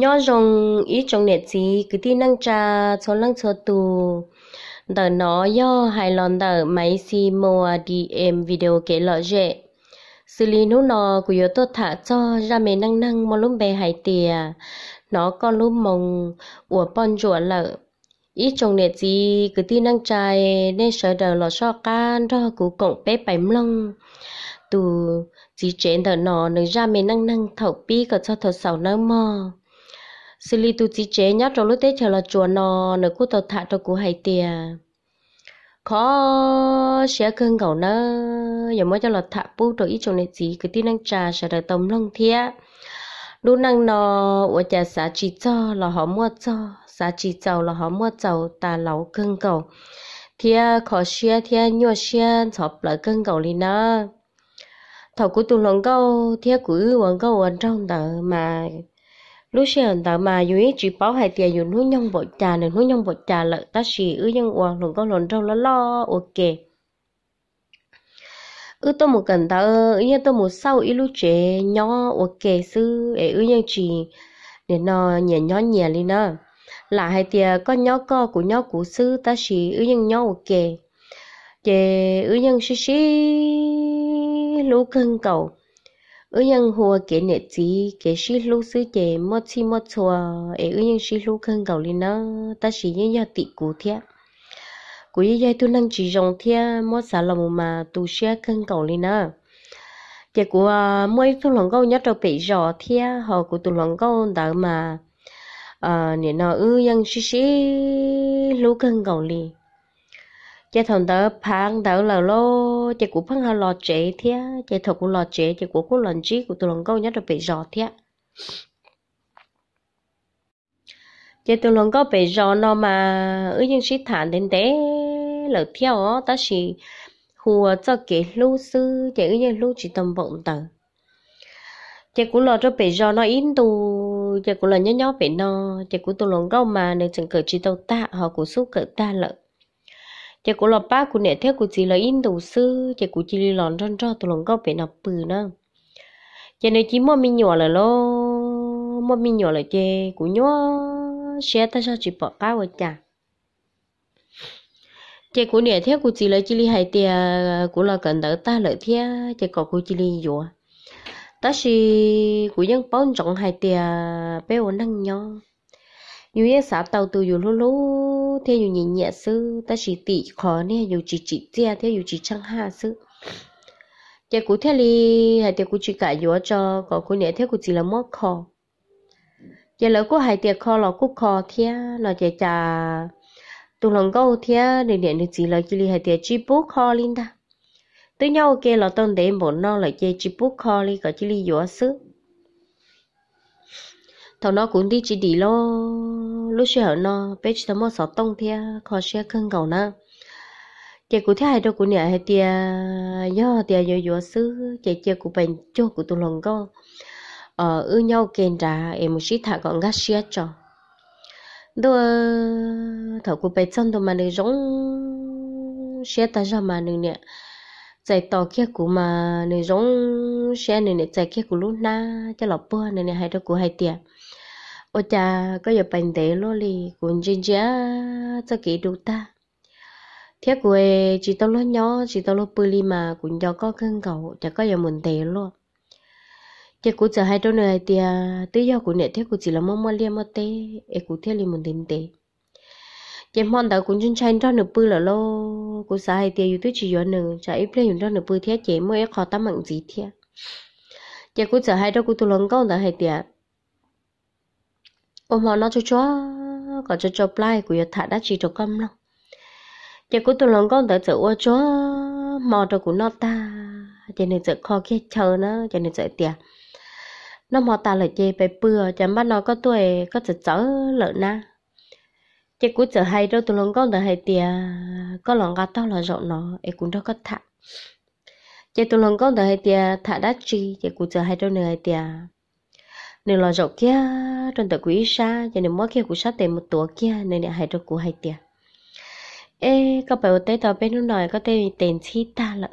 nhỏ rồng ý trong nét gì cứ tin năng trà cho lăng cho tù đờ nó do hai lần đờ máy xì mua dm à video kể lọ rệ xử lý nút nó của yếu tố thả cho ra mẹ năng năng mà lúc bé hai tìa nó con lúc mong ủa bon rủa lợ ít trong nét gì cứ tin năng trai e, nên sợ đờ lọ so can đó cú cộng bé bánh lông tù chỉ chuyện đờ nó nên ra mẹ năng năng thầu pi có cho thật sầu nơ mò xử lý tụ chỉ chế nhá trong lúc tế chờ là chùa nò nửa cú tàu thả cho cú hay tiền khó sẽ cơn gạo nơ, giờ mới cho là thả bu tổ ít trong này gì cứ tin năng trà sẽ đợi tầm long thia đu năng nò ở trà xã chỉ cho là họ mua cho xã chỉ chầu là họ mua chầu ta lẩu cơn gạo thia khó xe thia nhua xe chọc lại cơn gạo đi nơ, thầu của tụi lòng câu thia của quần câu ở trong tờ mà Lucian tạo mà dưới chỉ bảo hai tiền dùng nuôi nhông vợ cha, nên nuôi nhông vợ cha lợi ta chỉ ư nhân uang luôn có lồn rau lo lo ok ư tôi một cần ta ư nhân tôi một sau ý lúc trẻ nhỏ ok sư để ư nhân chỉ để nó nhẹ nhỏ nhẹ đi nè là hai tiền có nhỏ co của nhỏ của sư ta chỉ ư nhân nhỏ ok để ư nhân xí xí lũ cần cầu ở nhân hồ kể nệ chỉ kể xí lú sư chè mất chi mất chùa ở ở nhân xí lú khăn cầu lên nó ta chỉ nhân nhà tị cụ thiệt cụ như vậy tôi năng chỉ rồng thiệt mất xả lòng mà tu xe khăn cầu lên nó chè cụ à, mỗi tôi lòng câu nhất đầu bị rò thiệt họ cụ tu lòng câu đỡ mà à nè nó ở nhân xí xí lú khăn cầu lên cái thằng đỡ phang đỡ là lô cô chị cũng phân hà lọt chế thế chị thầu cũng lọt chế chị cũng cũng lần trí của tôi lần câu nhất là bị giò thế chị tôi lần câu bị giò nó mà ở dân sĩ thản đến thế lỡ theo đó ta chỉ hùa cho kể lưu sư chị ở dân lưu chỉ tâm vọng tờ chị cũng lọt cho bị giò nó in tù chị cũng là nhớ nhớ bị nó chị cũng tôi lần câu mà nên chẳng cử chỉ tàu ta họ cũng xúc cử ta lợn chỉ có là ba của nè theo của chị là in đầu sư chị của chị lòn răn rò tụi lòng có bé nạp bự nè chỉ nói chỉ mua mi nhỏ là lo mua mi nhỏ là chị của nhỏ xe ta sao chỉ bỏ ba rồi chả chỉ của nè theo của chị là chị li hai tia của là cần đỡ ta lợi thia chỉ có của chị li rồi ta chỉ của dân bao trọng hai tia bé ổn năng nhau như vậy sao tàu từ dù lú lú thế dù nhìn nhẹ sư ta chỉ tỷ khó nè dù chỉ chỉ tia thế dù chỉ chăng ha sư cái cụ thế li hay tiêu cụ chỉ cả gió cho có cụ nhẹ thế cụ chỉ là mất khó giờ lỡ cụ hay tiêu khó là cụ khó thế là chạy cha tụi lòng câu thế để nhẹ được chỉ là chỉ li hay tiêu chỉ bố khó linh ta tới nhau kia là tông để bọn nó là chạy chỉ bố khó li có chỉ li gió sư thằng nó cũng đi chỉ đi lo lúc xe nó bé chỉ thằng mua sáu tông thia khó xe khăn cầu na chị cũng thấy đâu cũng nhà hai tia nhớ tia vô vô xứ chị chị cũng bệnh cho của tụi lòng con ở ờ, ư nhau kèn ra em một xí thả còn gắt xe cho đôi thằng cũng bệnh chân rồi mà được giống xe ta ra mà được nè chạy tàu kia của mà nè giống xe nè nè chạy kia của lúc na cho lọp bơ nè nè hai đâu của hai tiệt ô cha có giờ bệnh tế lô lì cũng chân chá cho kỹ đủ ta thế quê chỉ tao lô nhỏ chỉ tao lô bự lì mà cũng cho có cân cầu chả có giờ mình tế luôn Chắc cũng chờ hai đôi này thì tới giờ cũng nhận thế cũng chỉ là mong mong liêm mơ tế, em cũng thế liêm mình đến tế. thế mong tao cũng chân chân cho nửa bự là lo, cũng sợ hai tiền tôi chỉ giờ nửa chả ít lên cho nửa bự thế chế mới khó tâm mạng gì thế Chắc cũng chờ hai đôi cũng tụi lần câu đã hai tiền ôm họ nó cho cho có cho cho play của thả đã chỉ cho cơm lòng giờ của tôi lòng con tới chợ ô cho mò cho của nó ta cho nên chợ kho kia chờ nó cho nên chợ tiền nó mò ta lại chê bay bừa chẳng bắt nó có tuổi có chợ chở lợn na chứ cuối chợ hay đâu tôi lòng con tới hay tiền có lòng gà to là rộng nó ấy cũng đâu có thả chứ tôi lòng con tới hay tiền thả đã chi chứ cuối chợ hay đâu nữa hay tiền nên lo rộng kia trong tờ quý xa cho nên mỗi kia của sát tìm một tuổi kia nên là hai trong của hai tiền ê có phải một tế tờ bên lúc này có tên tiền chi ta lận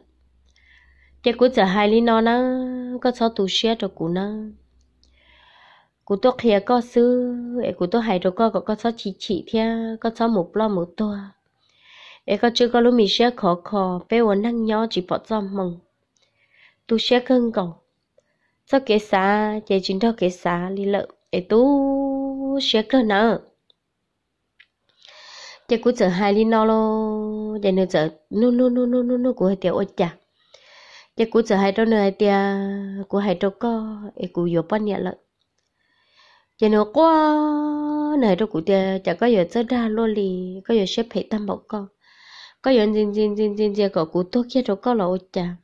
chỉ của giờ hai lý nó nó có sáu tu xe cho của nó của tôi kia có sư ê của tôi hai rồi có có sáu chỉ chỉ thea có sáu một lo một tua ê có chưa có lúc mình xe khó khó bé uốn năng nhỏ chỉ bỏ cho mừng. tu xe cưng cầu sao kế xa chạy chính thơ kế xa li lợ ấy tu xe cơ nở chạy cú chở hai li no lô chạy nửa chở nu nu nu nu nu nu của hai tiểu ôi chả chạy cú chở hai đâu nửa hai tia của hai đâu co ấy cú yếu bao nhiêu lợ chạy nửa qua nửa đâu cú tia chạy có giờ chở ra lô lì có giờ xếp hệ tam bọc con có giờ zin zin zin zin zin có cú tốt kia đâu có lỗ chả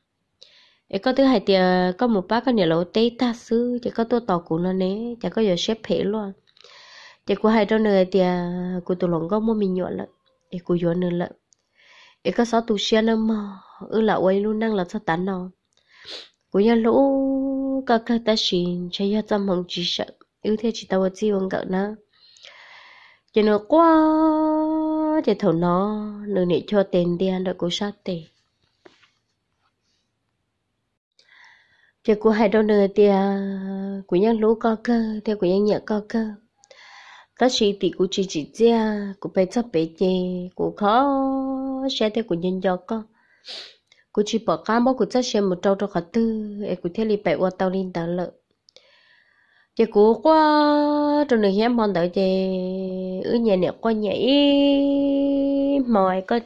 e có thứ hai tiề ờ, có một bác có nhà lẩu tê ta xứ chỉ có tôi tỏ của nó nè chả có giờ xếp hệ luôn chỉ của hai đó nữa ờ, thì của tôi lòng có mua mình nhọn lợn e của nhọn nữa lợn e có sáu tụ xe nó mà ư là quay luôn năng là sao tán nó của nhà lũ cả cả ta xin chơi ra tâm hồng chỉ sợ ưu thế chỉ tao vâng chỉ vẫn gặp nó chỉ nó qua chỉ thầu nó nửa nị cho tiền đi ăn đợi cô sát tiền thì của hai đôi nửa thì của nhân lũ có cơ theo của nhân nhẹ có cơ đó chỉ thì của chị chị ra của bé chấp bé chị của khó sẽ theo của nhân do con của chị bỏ cá mỗi của chắc sẽ một trâu cho khát tư em của theo lì bảy qua tao lên tàu lợ thì của qua trong đời hiếm mòn đợi thì ở nhà nè qua nhảy mỏi có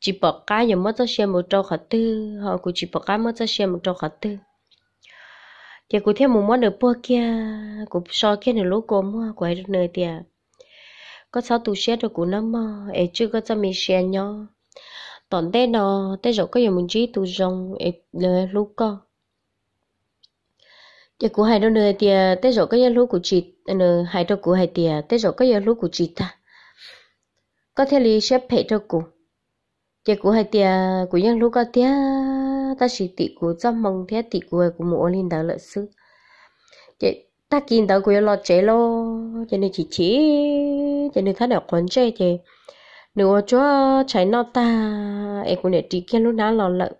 chị bỏ cá giờ mất chắc sẽ một trâu khát tư họ của chị bỏ cá mất chắc sẽ một trâu khát tư thì cụ thêm một món nửa bơ kia cụ so kia nửa lỗ cổ mua quậy được nơi tiền có sao tu xe được cụ năm mà ấy chưa có cho mình xe nhau tòn tê nó tê rồi có giờ mình chỉ tu rong ấy nửa lỗ co thì cụ hay đâu nơi tiền tê rồi có giờ lúa cụ chỉ à, nửa hay đâu cụ hay tiền tê rồi có giờ lúa cụ chỉ ta có thể lý xếp hệ đâu cụ thì cụ hay tiền cụ nhân lúa có tiền ta chỉ tị cú cho mong thế tị cú của mụ linh đạo lợi sư vậy ta kinh đạo của lo chế lo cho nên chỉ chỉ cho nên thấy được quan chế chị nếu cho trái nó ta em cũng để tị kia lúc nào lo lợi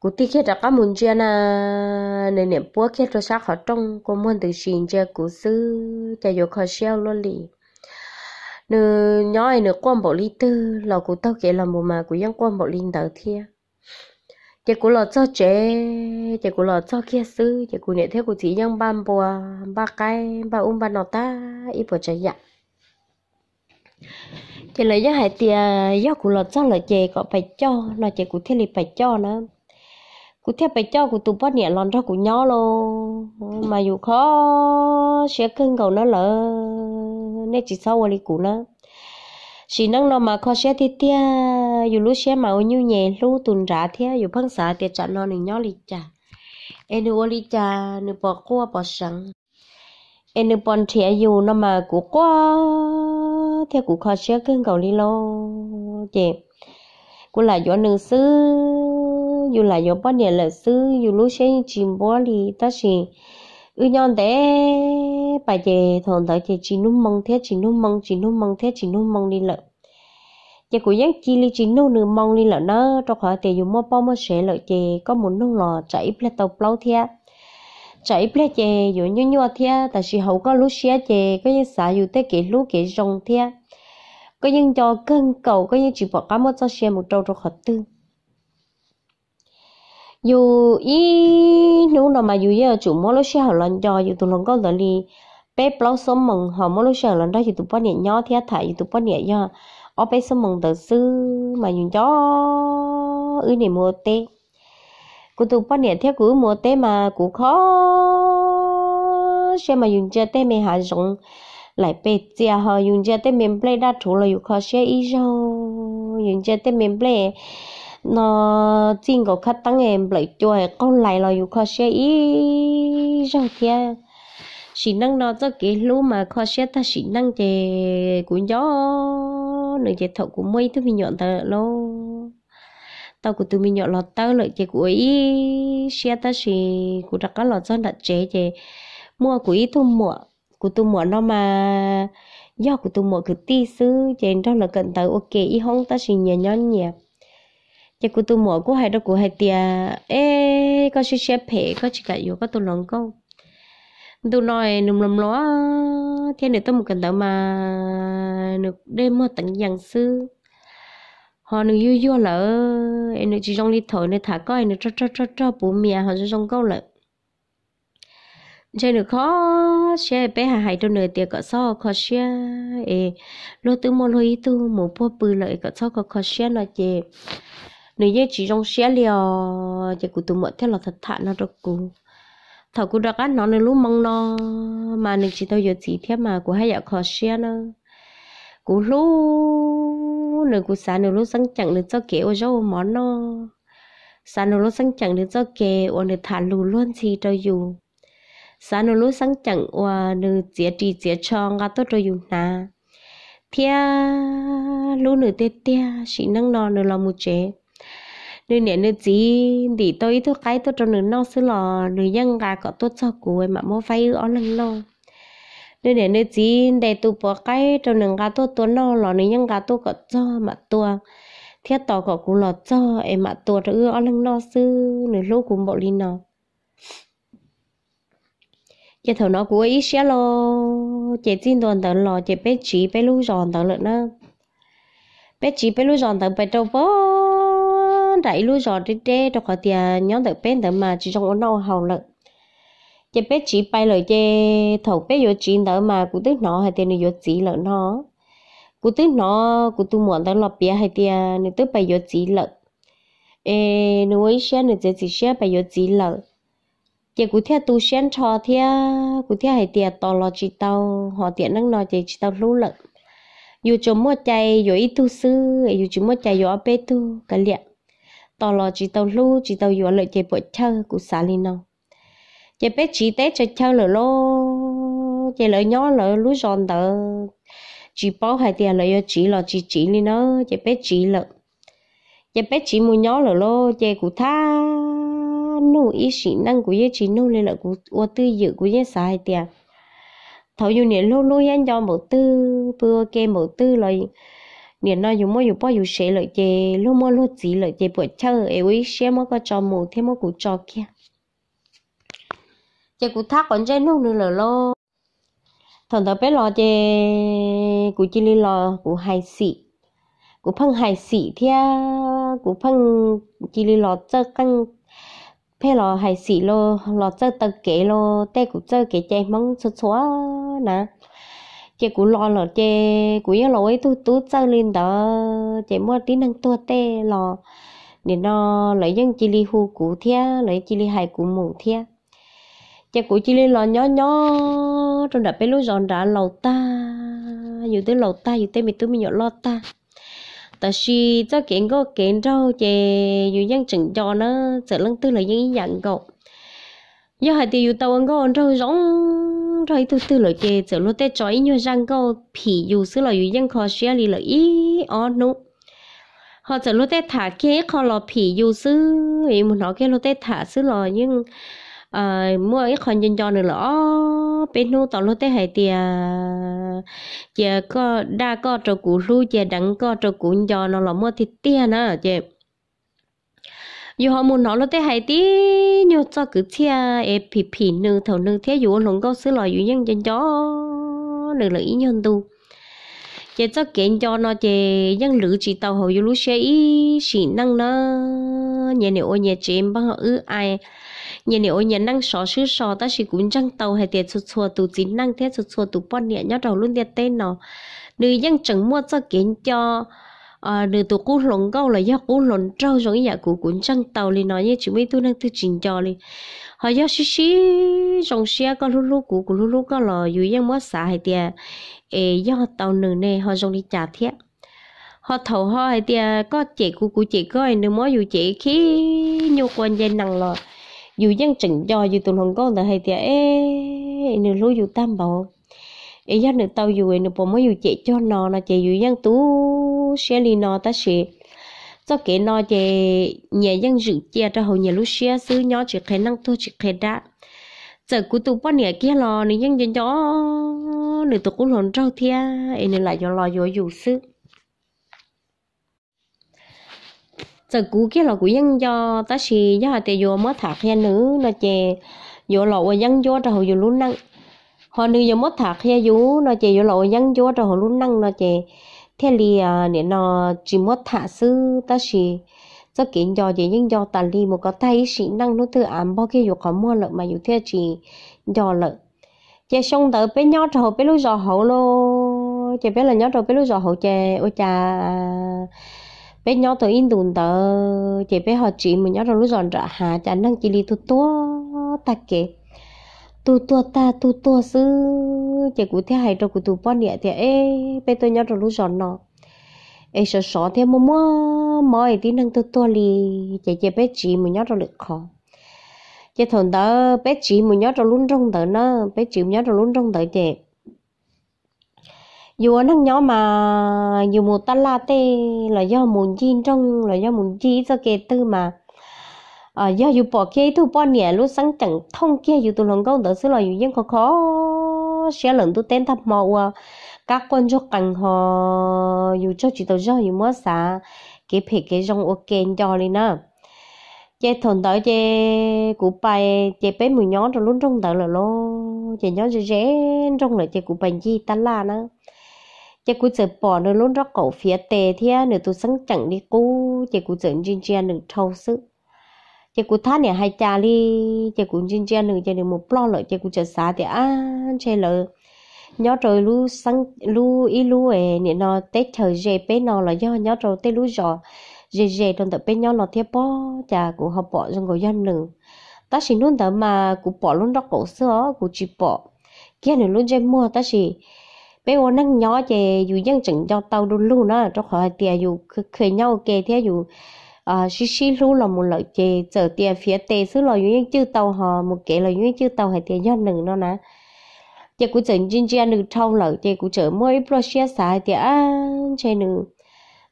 cú tị kia đã có muốn chơi na nên niệm búa kia cho sát họ trong có muốn từ xin cho cú sư cho vô khó xeo luôn liền nửa nhói nếu quan bộ lý tư lò cú tao kể là mùa mà cú dân quan bộ linh đạo thiêng chị cũng lo cho trẻ chị cũng lo cho kia sư chị cũng nhận theo của chị nhân ban bùa ba cái ba um ba nọ ta ít bùa chạy dạ chị lấy giá hai tiền do cũng lo cho là chị có phải cho là chị cũng thiết lập phải cho nữa cụ theo phải cho cụ tụi bắt nhẹ lon ra cụ nhỏ lô mà dù khó sẽ cưng cầu nó lỡ nên chỉ sau là cũ nữa chỉ năng nó mà khó sẽ thì tia dù lúc xe mà như nhẹ lúc tuần ra thế dù phân xã tiệt chặt nó nên nhỏ lì chả em nuôi lì chả nuôi bỏ qua bỏ sẵn em nuôi bọn trẻ dù nó mà cũ qua theo cũ khó xe cứ cầu lì lô chị cũng lại do nữ sư dù lại do bọn nhà lợi sư dù lúc xe chìm bỏ lì ta chỉ ư nhọn thế bà chị thường tới chị chỉ nung mong thế chỉ nung mong chỉ nung mong thế chỉ nung mong đi lợi chị cũng dán chi li chỉ nô nửa mong li lợ nó cho họ tiền dùng mua bao mua sẻ lợ chị có muốn nô lò chạy ple tàu plau thia chạy ple chị dù như như thia tại sự hậu có lúc xía chị có những xã dù tới kỹ lúc kỹ rồng thia có những cho cân cầu có những chỉ bỏ cá mua cho xe một trâu cho khỏi tư dù ý nếu nào mà dù giờ chủ mua lúc xía hậu lần cho dù tụi lần có lợ li bé plau sống mừng họ mua lúc xía lần đó thì tụi bao nhiêu nhỏ thia thải tụi bao nhiêu giờ ở ope semong tự sư mà nhìn chó ư này mua tê cụ tụ bắt nhẹ theo cứ mua tê mà cụ khó xe mà dùng chơi tê mẹ hạ rộng lại bê chia họ dùng chơi tê mềm play đa chủ là dùng khó xe ý rồi dùng chơi tê mềm play nó chính có khách tăng em lại cho con lại là dùng khó xe ý rồi thiệt chỉ năng nó cho cái lúc mà khó xe ta chỉ năng thì cũng gió nửa chế thọ của mây tôi mình nhọn ta lo tao của tôi mình nhọn lọt tao lợi chế của ý xe ta chỉ của đặc cá lọt dân đặt chế chế mua của ý thu mua của tôi mua nó mà do của tôi mua cứ ti sư chế đó là cần tới ok ý không ta chỉ nhẹ nhõn nhẹ chế của tôi mua của hai đó của hai tia ê có chỉ xe phe có chỉ cả yếu có tôi lòng câu tôi nói nụm lầm lo theo nữ tôi một cảnh tạo mà được đêm mơ tận dàng sư họ nữ yêu yêu lỡ em nữ chỉ trong đi thổi nữ thả coi nữ cho cho cho cho bố mẹ họ cho trong câu lỡ chơi được khó xe bé hà hải trong nữ tiệc cọ so khó xe ê lô tư mô lô ý tư mô bố bự lợi cỡ so khó khó xe là chè nữ như chỉ trong xe liò chè cụ tụ mượn theo là thật thà nó được cụ thọ cũng đã cắt nó nên lúc mong nó mà nên chỉ tao giờ chỉ thế mà cũng hay vợ khó xe nó cú lúc nên cú sáng nên lúc sáng chẳng nên cho kế kẹo cho món nó sáng nên lúc sáng chẳng nên cho kế kẹo nên thả lù luôn chỉ tao dù sáng nên lúc sáng chẳng và nên chia trì chia cho ngã tốt tao dù nà thia lúc nửa tê tia chỉ năng nó nên là một chế nên nè nên chỉ để tôi tôi cái tôi trong nương non xứ lò nương nhân gà có tốt cho cụ mà mua vay ở lần non nên nè nên chỉ để tụ bỏ cái trong nương gà tôi tôi non lò nương nhân gà tôi có cho mà tôi thiết tỏ có cụ lò cho em mà tôi tôi ở lần non xứ nương lô cũng bỏ đi nó chị thử nó của ít xé lo chị tin toàn tận lo chị bé chỉ bé lú giòn tận lợn á bé chỉ bé lú giòn tận bé đâu bó đại lúa giò đi đê đâu khỏi tiền nhóm được bên đỡ mà chỉ trong ổn nâu hầu lợn chỉ bé chỉ bay lời chê thầu bé vô chỉ đỡ mà cụ tức nó hay tiền vô chỉ lợn nó cụ tức nó cụ tu muộn đỡ lọp bia hay tiền nữ tức bay vô chỉ lợn ê nữ ấy xe nữ chỉ chỉ xe bay vô chỉ lợn chỉ cụ theo tu xe cho theo cụ theo hay tiền to lo chỉ tao họ tiền năng nó chỉ chỉ tao lú lợn dù chúng mua chạy dù ít thu sư dù chúng mua chạy dù ở bê thu cả tò lò chỉ tàu lu chỉ tàu yếu lợi chế bộ chơi của xã linh nông chế bé chỉ tết chơi chơi lỡ lô chế lợi nhỏ lợi lú giòn tờ chỉ bao hai tiền lợi yếu chỉ lò chỉ chỉ linh nó chế bé chỉ lỡ chế bé chỉ mua nhỏ lỡ lô chế của tha nụ ý sĩ năng của ye chỉ nụ lên lợi của ô tư dự của ye xã hai tiền thầu dù nè lô lô yên cho một tư bữa kê một tư rồi nên nó dùng mua dùng bao dùng xe lợi chế lúc mua lúc gì lợi chế buổi chơi ấy với xe mua có cho mù thêm mua cụ cho kia chế cụ thác còn chơi nung nữa lo thằng tớ bé lo chế cụ chỉ li lo cụ hai xị cụ phăng hai xị thia cụ phăng chỉ li lo chơi căng bé lo hai xị lo lo chơi tơ kế lo té cụ chơi kế chơi mong xóa xóa nè chị cũng lo là chị cũng nhớ là ấy tu tu chơi lên đó chị mua tí năng tua tê lo, để nó lấy những chị li hù cũ thia lấy chị li hài cũ mù thia chị cũng chị li lo nhỏ nhỏ trong đợt bé lối giòn đã lầu ta dù tới lầu ta dù tới mình tôi mình nhỏ lo ta ta si cho kiện có kiện đâu chị dù nhân chừng cho nó sợ lăng tư là những nhận cậu giờ hai thì dù tàu ăn có ăn đâu giống trong trời tu tư lời kề giờ lúc tết chói như răng câu phỉ dù xứ lời dù dân khó xia lì lời ý ó nụ họ giờ lúc tết thả kế khó lò phỉ dù xứ ý muốn nói cái lúc tết thả xứ lò nhưng à mua cái khoản nhân cho nữa là ó bên nụ tỏ lúc tết hay tìa chè có đa có trò cũ lu chè đắng có trò cũ cho nó là mua thịt tia nè chè dù họ muốn nói là thế hai tí nhiều cho cứ chia e pì pì nư thầu nư thế dù ông câu xứ lòi dù nhân chân chó nư là ý nhân tu chế cho kiện cho nó chế dân lữ chỉ tàu hồ dù lúc xe ý chỉ năng nó nhà này ôi nhà chém em bằng ư ai nhà này ôi nhà năng sò sư sò ta chỉ cũng chẳng tàu hay tiền sụt chuột tụ chính năng thế sụt chuột tụ bọn nhẹ nhau đầu luôn tiền tên nó nữ dân chẳng mua cho kiện cho à nửa tổ cú lồng câu là do cú lồng trâu rồi nhà cú cuốn trăng tàu lên nói như chỉ mấy tôi đang tự chỉnh cho lên họ do xí xí trong xe có lú lú cú cú lú lú có lò dù yang mất xả hay tiệt ê do tàu nửa nè họ giống đi trả thiệt họ thầu ho hay tiệt có chị cú cú chị coi nửa mới dù chị khí nhu quan dây nặng lò dù dân chỉnh cho dù tôi hồng con là hay tiệt ê nửa lú dù tam bảo ấy giờ nửa tàu dù nửa bộ mới dù chị cho nó là chị dù dân tú xe lì nó ta xe cho cái nó về nhà dân dự che cho hầu nhà lúc xe xứ nhỏ chỉ khả năng thôi chỉ khả đã giờ cú tụ bao nè kia lò nè dân dân nhỏ nè tụ cũng lòn trâu thia nên lại cho lò vô dù xứ giờ cú kia lò cú dân cho ta xì do tệ vô mất thạc kia nữ nó chè vô lò qua dân vô cho hầu vô lúc năng họ nữ vô mất thạc kia vô nó chè vô lò dân vô cho hầu lúc năng nó chè thế li nè ờ, nó chỉ mất thả sư ta chỉ cho kiến do gì nhưng do ta li một có tay sĩ năng nó tự ám bao kia có mua lợi mà dù thế chỉ do lợi chè xong tới bên nhau rồi bên lúc giờ hậu lô chè bên là nhau rồi bên lúc giờ hậu chè ôi cha bên nhau tới in đùn tờ chè bên họ chỉ mình nhau rồi lúc giờ trả hà chả năng chỉ li tu tua ta kệ tu tua ta tu tua sư chỉ cụ thế hay cho cụ tụ bao nhiêu thì ê bây tôi nhớ rồi lúc giòn nó ê sợ sợ thế mà mà mọi tí năng tôi to li chỉ chỉ bé chị mình nhớ rồi lực khó chỉ thằng đó bé chị mình nhớ rồi luôn trong tới nó bé chị nhớ rồi luôn trong tới chị dù anh nhỏ mà dù một ta la tê là do muốn chi trong là do muốn chi cho kê tư mà à do dù bỏ kia thu bỏ nhẹ lúc sáng chẳng thông kia dù tụi lòng công tử xứ là dù dân khó khó sẽ lần tu tên thập mộ ờ. các quân cho cần họ dù cho chỉ tao cho dù mua xả cái phê cái rong ok cho đi nè chế thằng tới chế cụ bài chế bé mùi nhón rồi luôn trong tới là lo chế nhón chế rẽ trong lại chế cụ bài chi ta là nè chế cụ chở bỏ nó luôn rắc cổ phía tề thế nữa tôi sẵn chẳng đi cú chế cụ chở riêng riêng đừng thâu sức chị cũng thắt nè hai cha đi chị cũng chân chân nữa chị được một lo lợi chị cũng chờ xả thì ăn chơi lợi nhớ rồi lu sáng lu ý lu ấy nè nó tết trời dễ bé nó là do nhớ rồi tết lu giò dễ dễ trong tập bé nhớ nó thiệp bỏ cha cũng học bỏ trong người dân nữa ta chỉ luôn đó mà cũng bỏ luôn đó cổ xưa cũng chỉ bỏ kia nữa luôn chơi mua ta chỉ bé ô năng nhỏ chè dù dân chẳng cho tao luôn luôn á trong khỏi tiề dù khơi nhau kề theo dù à xí xí lú là một loại chè trở tiền phía tề xứ là những chữ tàu họ một cái là những chữ tàu hay tiền nhân nừng nó nè chè cũng chỉnh chân chân được thâu lợi chè cũng chở mỗi bro xia xài thì à chè nừng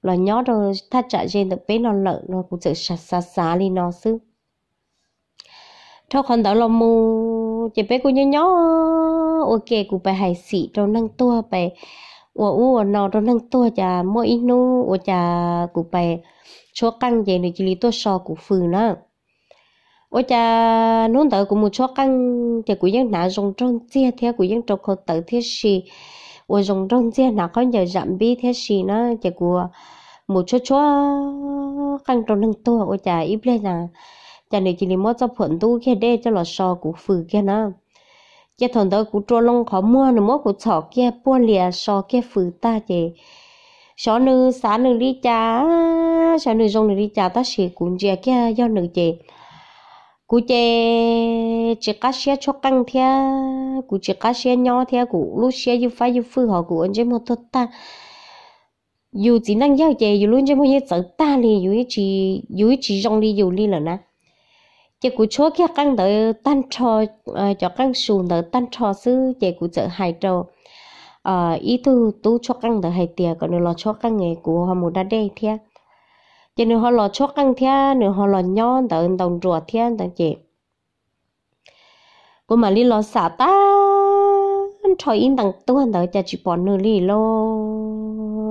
là nhỏ rồi thắt chặt trên được bé nó lợi nó cũng chở xả xả xả đi nó xứ thâu còn đó là mu chè bé cũng nhỏ nhỏ ok cũng phải hay xị trong nâng tua phải ủa ủa nó trong nâng tua chả mỗi nô ủa chả cũng phải cho căng dây này chỉ lý tôi so của phừ nữa ôi cha nôn tờ của một cho căng thì của dân nã rồng trong chia theo của dân trọc khẩu tử thế gì ôi rồng trong chia nã có giờ giảm bi thế gì nó thì của một cho cho căng trong nâng tôi ôi cha ít lên là cha này chỉ lý mất cho phận tu kia đê cho lọ so của phừ kia nó cha thần tờ của trôi lông khó mua nó mất của sọ kia buôn lìa so kia phừ ta chị số nữ xã nữ đi cha xã nữ rong nữ đi cha ta sẽ cùng chia kia do nữ chị cụ chị chỉ cá xe cho căng thea, cụ chỉ cá xe nhỏ thea, cụ lúc xe yêu phải yêu phu họ cụ anh chị một thật ta dù chỉ năng giao chị dù luôn cho mọi người ta đi, dù chỉ dù chỉ rong đi dù đi là na, chị cụ chúa kia căng tới tan trò ờ, cho căng sùn tới tan trò sư chị cụ chợ hải trầu ờ ý thư tu cho căng đỡ hay tiệt còn nếu lo cho căng nghề của họ một đa đây thia cho nên họ lo cho căng thia nếu họ lo nhon đỡ đồng rùa thia đỡ chị cô mà đi lo xả ta trời in đằng tu hành đỡ cha chỉ bỏ nửa lì lo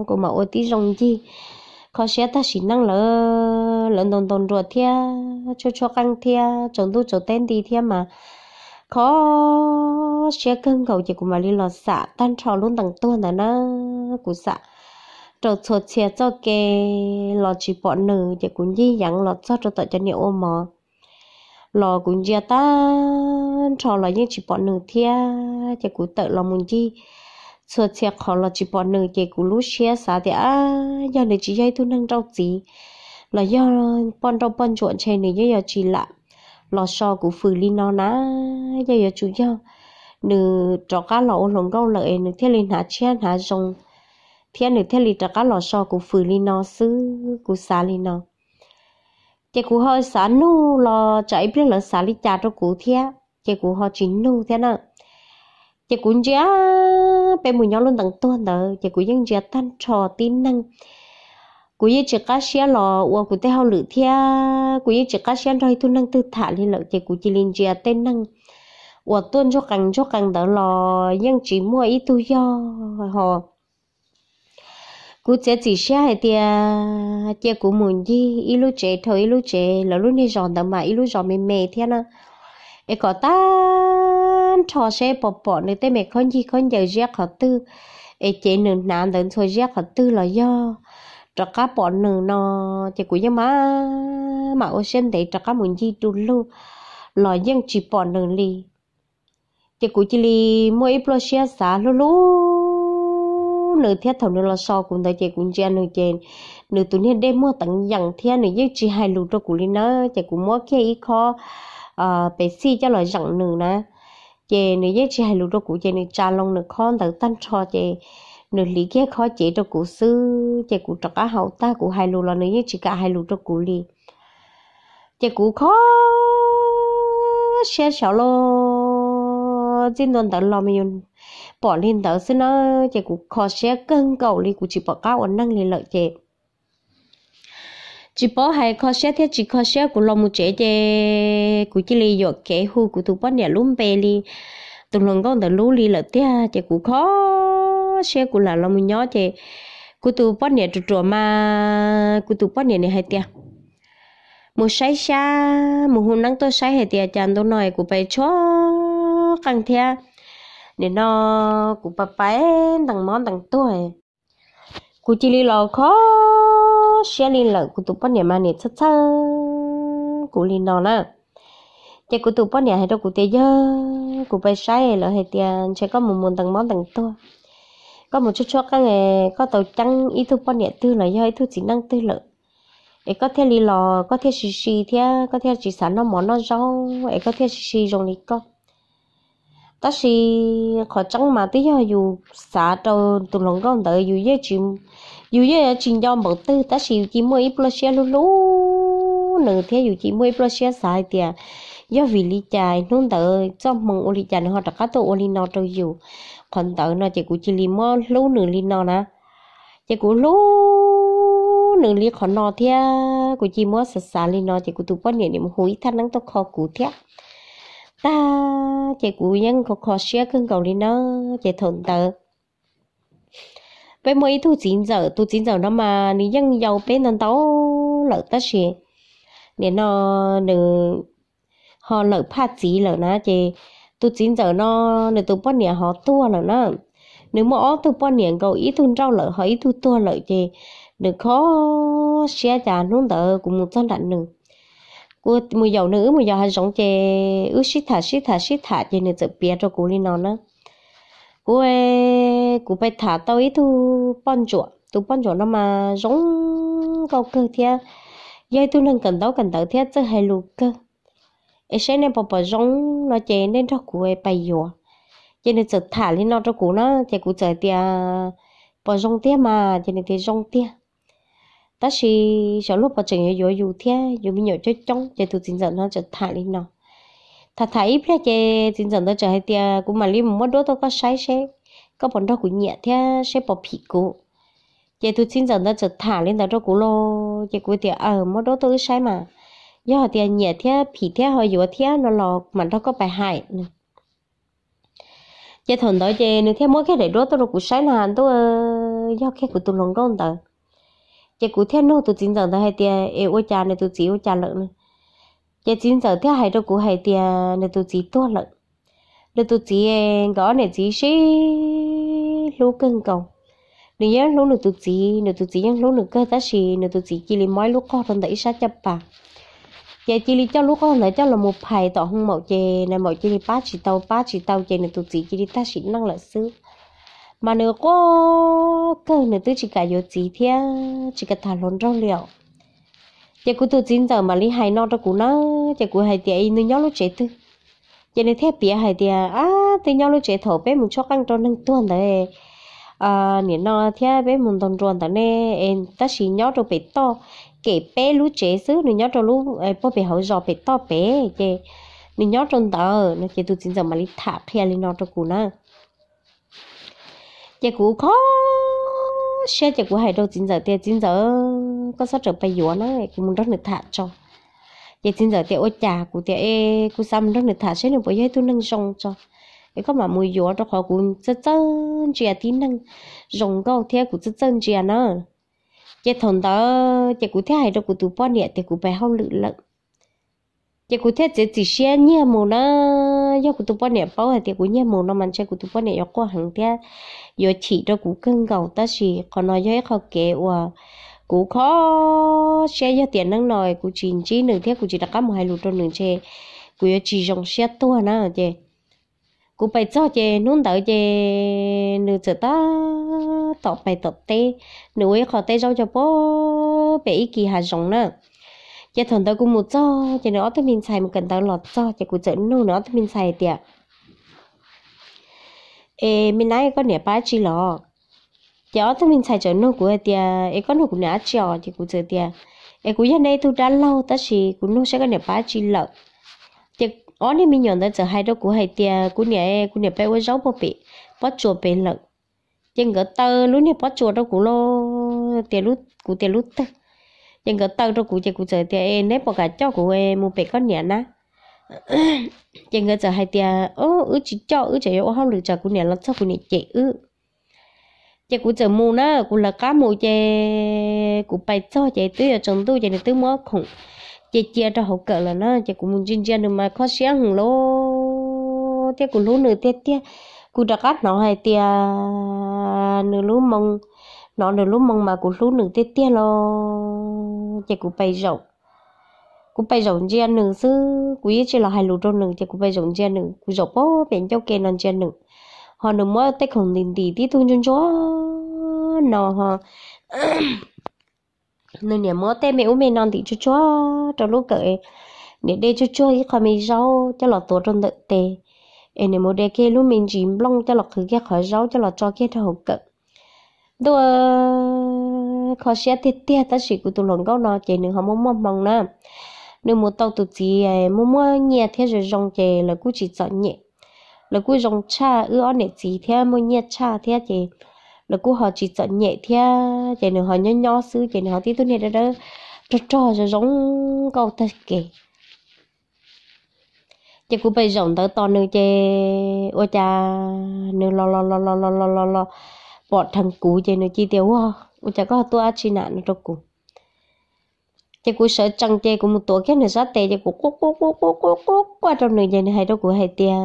cô mà ôi tí rong gì có xe ta chỉ năng lỡ lỡ đồng đồng rùa thia cho cho căng thia chồng tu chỗ tên đi thia mà có xe cân cầu chỉ của mà đi lo xạ tan trò luôn tầng tuần là nó của xạ trò trò xe cho kê lo chỉ bỏ nữ chỉ cũng dĩ dặn lo cho à trò tội cho nhiều ôm mò lo cũng dĩa tan trò lo những chỉ bỏ nữ thia chỉ cũng tự lo muốn gì trò xe khó lo chỉ bỏ nữ chỉ cũng lúc xe xả thì à giờ này chỉ dây thu năng trâu gì là do bọn trâu bọn chuột chơi này giờ chỉ lại lò xo của phù li nó ná giờ giờ chú cho, nữ trọ cá lò ôn lòng đâu lợi nữ thiên linh hạ chen hạ dùng thiên nữ thiên linh trọ cá lò xo của phù li nó xứ của xã li nó chị cụ họ xã nu lò chạy biết là xã li cha cho cụ thiết chị cụ họ chính nu thế nào chị cũng giá bé mùi nhau luôn tặng tuần đó chị cũng dân giá tan trò tin năng cú ye chỉ cá xia lò và cú tê hao lử thia cú ye chỉ cá xia rồi tu năng tư thả lên lợi thì cú chỉ linh chia tên năng và tuân cho càng cho càng đỡ lò nhưng chỉ mua ít tu do họ cú chế chỉ xia hay tia tia cú muốn gì ít lúc chế thôi ít lúc chế là lúc này giòn đỡ mà ít lúc giòn mềm mềm thế na e có ta trò xe bỏ bỏ nơi tê mẹ con gì con giờ riết họ tư e chế nương nán đến thôi riết họ tư là do trọ cá bỏ nửa nó thì cũng như má mà ô xem đấy trọ cá muốn gì đủ lu lò dân chỉ bỏ nửa li thì cũng chỉ li mua ít lo xia xả lu lu nửa thiết thầu nửa lo so cũng tới chị cũng chơi nửa chơi nửa tuần nên đem mua tặng dặn thiết nửa giấc chỉ hai lu cho cũng li nó thì cũng mua kia ít kho à bé xí cho lo dặn nửa nè chị nửa giấc chỉ hai lu cho cũng chị nửa cha long nửa con tới tan cho chị nửa lý kia khó chế cho cụ sư chế cụ cho cá hậu ta cụ hai lù là nữ như chỉ cả hai lù cho cụ li chế cụ khó xe xảo lo trên đoàn tàu lo mình bỏ lên tàu xin nó chế cụ khó xe cân cầu li cụ chỉ bỏ cao ổn năng li lợi chế chỉ bỏ hai khó xe thế chỉ khó xe của lo một chế chế cụ chỉ li dọt kế hư cụ tụ bắt nhà lúm bè li tụi lần con tàu lú li lợi thế chế cụ khó xe của là lo nhỏ chị cụ tu bắt nè trụ trụ mà cụ tu bắt nè này hai tiệt một sai xa một hôm nắng tôi sai hai tiệt chàng tôi nói cụ phải cho căng thea nè nó cụ bà bé thằng món thằng tôi cụ chỉ li lò khó xe li lợ cụ tu bắt nè mà nè chắc chắc cụ li nó nè chị cụ tu bắt nè hai đâu cụ tia giờ cụ phải sai lợ hai tiệt sẽ có một món thằng món thằng tôi có một chút cho các nghề có tàu trắng ý thức quan niệm tư là do ý thức chỉ năng tư lợi ấy có thể lý lò có thể xì xì thế có thể chỉ sản nó món nó rau ấy có thể xì xì dùng lý con ta xì khó trắng mà tí giờ dù xả trâu tụ lòng con đợi dù dễ chịu dù dễ chịu do bảo tư ta xì chỉ mua ít plastia luôn luôn, nửa thế dù chỉ mua ít plastia xài tiền do vì lý chài nôn đợi cho mừng ô lý chài nó hoặc là cá tổ ô lý nó trâu dù phần tử nó chỉ của chỉ li mò lú nửa li nó nè chỉ của lú nửa li khó nọ thia của chỉ mò sờ sờ li nó chỉ của tụ bớt niệm niệm hối thanh năng tóc khó cú thia ta chỉ của nhân khó khó xia cưng cầu li nó chỉ thốn tử với mới thu chín giờ thu chín giờ nó mà nếu nhân giàu bên nó tao lỡ ta xe, nếu nó nửa họ lỡ phát chỉ lỡ nó chỉ tu chín giờ nó nếu tu bón nhẹ họ tua là nó nếu mà tu bón nhẹ cậu ý tu rau lợi họ ý tu tua lợi gì đừng khó xe già nung tờ cũng một thân đạn nừng cô một giàu nữ một giàu hay giống chè ư xí thả xí thả xí thả chè nên tự bia cho cô lên nó nữa cô ấy cô phải thả tao ý thu bón chuột tu bón chuột nó mà giống câu cơ thế giờ tôi nên cần tao cần tao thế chứ hay lục cơ e sẽ nên bỏ bỏ rong nó chè nên cho cụ e bày vô cho nên chợt thả lên nó cho cụ nó chè cụ chợt tia bỏ rong tia mà cho nên tia rong tia ta chỉ sau lúc bỏ chừng vô dù tia, dù mình nhớ cho chống, cho tôi chính dẫn nó chợt thả lên nó thả thả ít ra chè chính dẫn nó chợt hay tia cũng mà lim một đốt tôi có sai xe có bọn đó cũng nhẹ tia, sẽ bỏ phì cụ cho tôi chính dẫn nó chợt thả lên đó cho cụ lo chè cụ tia ở ờ, mất đốt tao sai mà giờ tiền nhẹ thế phì thế họ dùa thế nó lò mà nó có bài hại giờ thằng đó giờ nếu thế mỗi cái để đó tôi cũng sáng hàng tôi do cái của tôi lòng đôn tờ giờ cũng thế nó tôi chính giờ tôi hay tiền yêu cha này tôi chỉ yêu cha lợn giờ chính giờ thế hay đâu cũng hay tiền này tôi chỉ tôi lợn nên tôi chỉ ờ, gõ này chỉ xí lú cân cầu nếu nhớ lú nữa tôi chỉ nếu tôi chỉ nhớ lú nữa cơ ta xí nếu tôi chỉ chỉ lấy mấy lú co trong đấy sát chập bà giờ chỉ đi cho lúc không thể cho là một thầy tổ không mẫu chè này mẫu chè đi ba chỉ tàu ba chỉ tàu chè này tụi chị chỉ đi ta chỉ năng là sư mà nếu có cơ nữa tôi chỉ cả yếu chỉ thế chỉ cả thả lon rau liệu giờ cũng tụi chị giờ mà li hai nó đó cũng nó giờ cũng hai tiền nuôi nhớ lúc chế tư giờ này thế bia hai tiền à thì nhớ lúc chế thổ bé mình cho ăn cho nâng à, tuần đấy à nếu nó thế bé mình tuần tuần đấy em ta chỉ nhớ rồi bé to kể bé lú chế xứ nó nhớ trong lú bố bé hậu giò bé to bé chê nó nhớ trong tờ nó chê tụi chính giờ mà đi thả kia lên nó cho cụ nè chê cụ khó xe chê cụ hay đâu chính giờ tiền chính giờ có sao trở bay dúa nó cụ muốn rất được thả cho chê chính giờ tiền ôi chà cụ tiền ê cụ xăm rất được thả xe nó bởi vậy tôi nâng sông cho cái có mà mùi dúa cho khó cụ chân chân chè tí nâng rồng câu theo cụ chân chân chè nó chị thằng đó chị cụ thế hai đâu cụ tụ bao nè, thì cụ phải học lự lận chế cụ thế chế chỉ xe nhia mồ nó do cụ tụ bao nè bao hay thì cụ nhia mồ nó mình chế cụ tụ bao nhiêu qua hàng thế do chỉ đâu cụ cưng gầu ta chỉ còn nói với họ kể và cụ khó xe do tiền năng nồi cụ chỉ chỉ nửa thế cụ chỉ đặt cả một hai lụt trong nửa chè cụ chỉ dòng xe tua nè chị cú bay cho chè nôn đỡ chè nửa chợ ta tọt bay tọt tê nửa ấy khó tê rau cho bố bé ý kỳ hà rồng nè chè thằng tao cú mua cho chè nữa tao mình xài một cần tao lọt cho chè cú chợ nô nữa tao mình xài tiệt ê mình nói con nè ba chỉ lọ chè ở tao mình xài chợ nô của tiệt ê con nó cũng nã chè chè cú chợ tiệt ê cú giờ đây tôi đã lâu ta chỉ cú nô sẽ con nè ba chỉ lợ ó nên mình nhận ra giờ hai đó của hai tia của nhà e, của nhà bé với rau một bị bắt chuột bị lợn nhưng gỡ tơ lúc này bắt chuột đó của lo tia lúc của tia lúc tơ nhưng gỡ tơ đó của chị của giờ tia e, nếp bỏ cả cho của em mua bị con nhà na nhưng gỡ giờ hai tia ô ứ chỉ cho ứ chỉ ô hao được giờ của nhà là cho của nhà chị ứ chị của giờ mua na của là cá mua chị của bài cho chị tươi ở trong tôi chị này tươi mua khủng chị chia cho hậu cỡ là nó chị cũng muốn chuyên gia được mà có xé hùng lô thế cũng lú nửa tết tết cụ đặc cát nó hay tia à, nửa lú mông nó nửa lú mông mà cụ lú nửa tết tết lo chị cũng bay rộng cũng bay rộng chia nửa xứ ý chỉ là hai lú trong nửa chị cũng bay rộng chia nửa cụ rộng bó, biển cháu kê non chia nửa họ nửa mỗi tết không đình tỷ tí thương chân chó nó họ nên nhà mơ tê mẹ u mẹ non thì cho cho trong lúc cởi nếu đây cho cho ít khỏi mẹ rau cho lọ tổ trong đợt tê em nếu mua đây kia lúc mình chìm long cho lọ khử kia khỏi rau cho lọ cho kia thầu cỡ đồ khó xe tê tê ta chỉ của tụi lòng gấu nó chỉ nữa không muốn mong mong nè nếu mua tàu tự chị mua mua nhẹ thế rồi rong chè là cứ chỉ chọn nhẹ là cứ rong cha ưa nè chỉ thế mua nhẹ cha thế chị là cô họ chỉ sợ nhẹ thea chỉ nó họ nhỏ nhỏ xứ chỉ nó họ tí tu này đó đó cho cho giống câu thật kì chỉ cô bây rộng tới to nữa chê ô cha nữa lo lo lo lo lo lo lo lo bỏ thằng cũ chê nó chi tiêu hoa ô cha có tôi ăn nạn nó cho cùng chị cũng sợ chăng chị cũng một tổ cái này sát tệ chị cũng cố cố cố cố cố cố qua trong này này hay đâu cũng hay tiền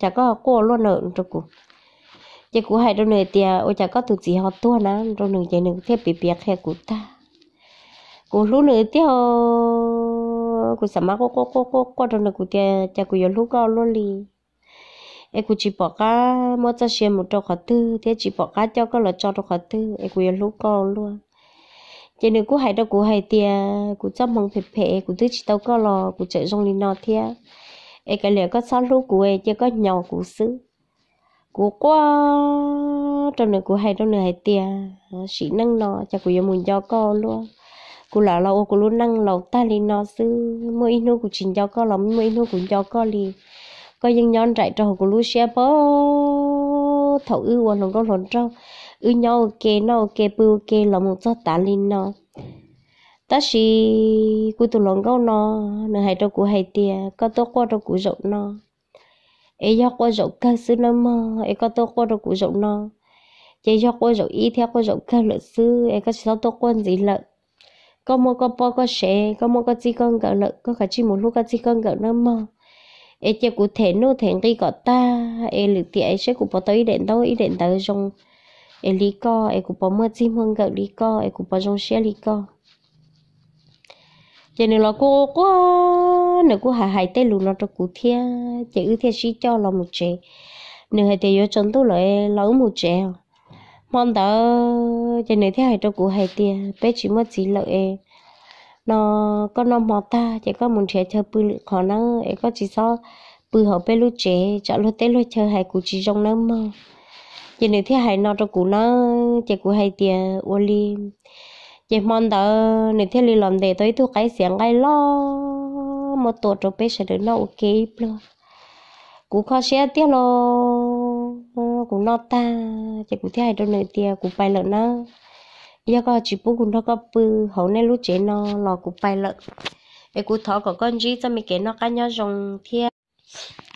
chả có cô luôn nữa cho cũng giờ cú hay đâu này tiệt ôi chả có từ gì họ tua nè đâu này giờ này theo bị biệt hay cú ta cú lú này tiệt cú sao mà có có có có có đâu này của tiệt chả của giờ lúc đó luôn đi em cú chỉ bỏ cá mỗi cho xem một trâu khó tư thế chỉ bỏ cá cho có là cho trâu khó tư em cú giờ lú cao luôn chỉ nếu cú hay đâu cú hay tia, cú chăm mong phê phê cú thứ chỉ tao có lo, cú chạy rong đi nọ thiệt ấy cái liệu có sao lú cú em, chưa có nhỏ cú xứ cú quá trong này cú hay trong này hay tia sĩ năng nó chắc cú muốn cho con luôn cú lão lâu cú luôn năng lâu ta lên nó sư mỗi nô cú chỉnh cho con lắm mỗi nô cũng cho con li coi dân nhon chạy trâu cú luôn xe bó thầu ư quần lòng con lòn trâu ư nhau ok nó ok bự ok là một cho ta lên nó ta sĩ cú tụ lòng con nó nửa hai trâu cú hay tia có tốt quá trâu cú rộng nó ấy cho cô dậu cơ sư nó mơ ấy có tôi cô được cụ dậu nó chỉ cho cô dậu y theo cô dậu cơ luật sư ấy có sao tôi quân gì lợn có mua có po có sẽ có mua có chi con gạo lợn có cả chi một lúc có chi con gạo nó mơ ấy chỉ cụ thể nô thể ghi có ta ấy lực thì ấy sẽ cụ bỏ tới ý đến đâu ý đến tới trong ấy lý co ấy cụ bỏ mua chi mương gạo lý co ấy cụ bỏ trong xe lý co chị nên là cô có nếu cô hài hài tê lù nó cho cụ thia chỉ ư thia sĩ cho là một trẻ, nếu hài tê vô chân tôi lại e, lỡ một trẻ, mong đó chị nên thế hài cho cụ hài tê bé chỉ mất chỉ lợi nó có nó mò ta chỉ có một trẻ chơi bự khả năng ấy e có chỉ sao bự họ bé lúc trẻ chọn lúc tết lúc chơi hài cụ chỉ trong năm mà chị nữa thế hải nó cho cụ nó chỉ cụ hài tê ô lim chỉ mong đó nên thế li làm để tới thu cái xiang cái lo một tổ cho bé sẽ được nó ok luôn cú khó xe tiếc lo cú nó ta chị cú thấy đâu này tia cú bay lợn nó giờ có chỉ bố cũng nó có bự hậu nên lúc chế nó lo cú bay lợn cái cú thọ có con gì cho mình cái nó cá nhau rồng thia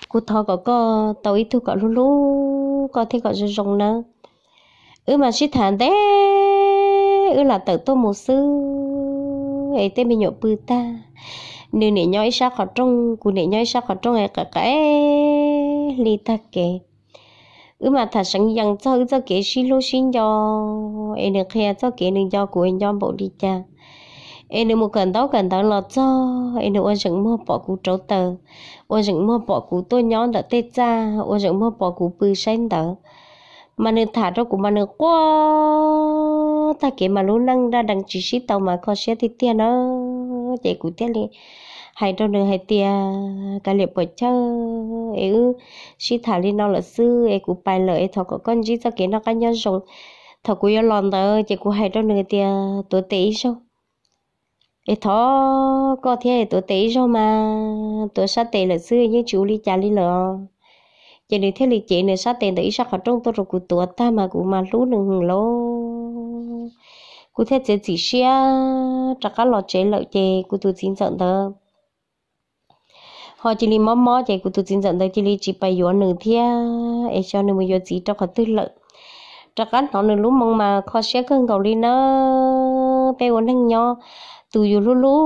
cú thọ có có tàu ít thu có lú lú có thấy có rồng nữa ừ mà xí thản đấy ư là tự tôi một sư ấy tên mình nhộp bư ta nếu nể nhói sao khỏi trong, cụ nể nhói sao khỏi trong ấy cả cái li ta kể ư mà thật sẵn dần cho ư cho kể xin lô xin cho ấy được khe cho kể nên cho của anh cho bộ đi cha em được một cần tao cần đó là cho em được ôn dựng mua bỏ cú trấu tờ ôn dựng mua bỏ cú tôi nhón đã tê cha ôn dựng mua bỏ cú bư xanh tờ mà nên thả cho cú mà nên quá ta kể mà luôn năng ra đằng chỉ sĩ tàu mà có xe thì tiền nó chạy cụ tiền đi, hay đâu nữa hay tia cả liệp bởi chơ ấy sĩ thả lên nó là sư ấy cụ bài lợi thọ có con gì ta kể nó cá nhân rồi thọ cụ yêu lòn tờ chạy cụ hay đâu nữa tia tuổi tỷ sao ấy thọ có thể tuổi tỷ rồi mà tuổi sát tỷ là sư như chú ly trà ly lợ chạy nếu thế ly chị nữa sát tỷ tỷ sao họ trong tôi rồi cụ tuổi ta mà cụ mà lú nữa lô cụ thể chế chỉ xia trả các lọ chế lợi chế cụ tu chính dẫn đó họ chỉ li mò mò chế cụ tu chính dẫn đó chỉ li chỉ bày yếu nửa thia ấy e cho nửa một yếu chỉ cho cái tư lợi trả các nó nửa lúc mong mà khó xia cơn cầu li nó bé uốn thằng nhỏ từ yếu lú lú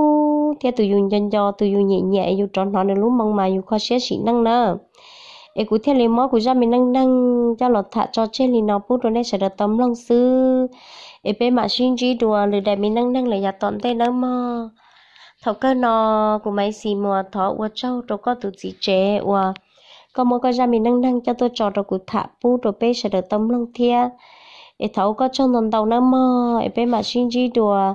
thia từ yếu nhân cho từ yếu nhẹ nhẹ yếu tròn nó nửa lúc mong mà yếu khó xia xịn năng nữa e cú theo lấy mó của ra mình nâng nâng cho lọt thả cho trên thì nó bút rồi nên sẽ được tấm lòng sư e bên mà xin chỉ đùa lời đại mình nâng nâng lại nhà tọn tay nó mò thọ cơ nó của máy xì mùa thọ ua châu rồi có từ gì chế ua có mỗi cái ra mình nâng nâng cho tôi cho được cú thả bút rồi bên sẽ được tấm lòng thia để thấu có trong tuần tàu nó mơ để bé mà xin chi đùa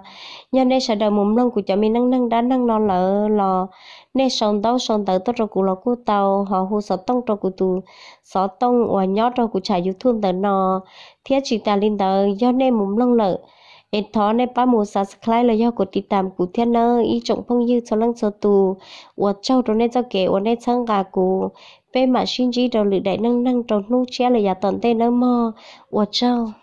nhân đây sẽ được mồm lông của chợ mình nâng nâng đã nâng lo lợ lò nên sống đâu sống tới tôi rồi cũng là cô tàu họ hú sợ tông cho cô tù sợ tông và nhót cho cô trả dù thương tới nó thiết chỉ ta linh tới do nên mùng lông lợ ít thó nên ba mùa subscribe là do cô tì tạm cụ thiên nơ y trọng phong như cho lăng cho tù và châu rồi nên cho kể và nên sang gà cụ bên mà xin chỉ đầu lự đại năng năng trong nu che là nhà tận tên nơ mò và châu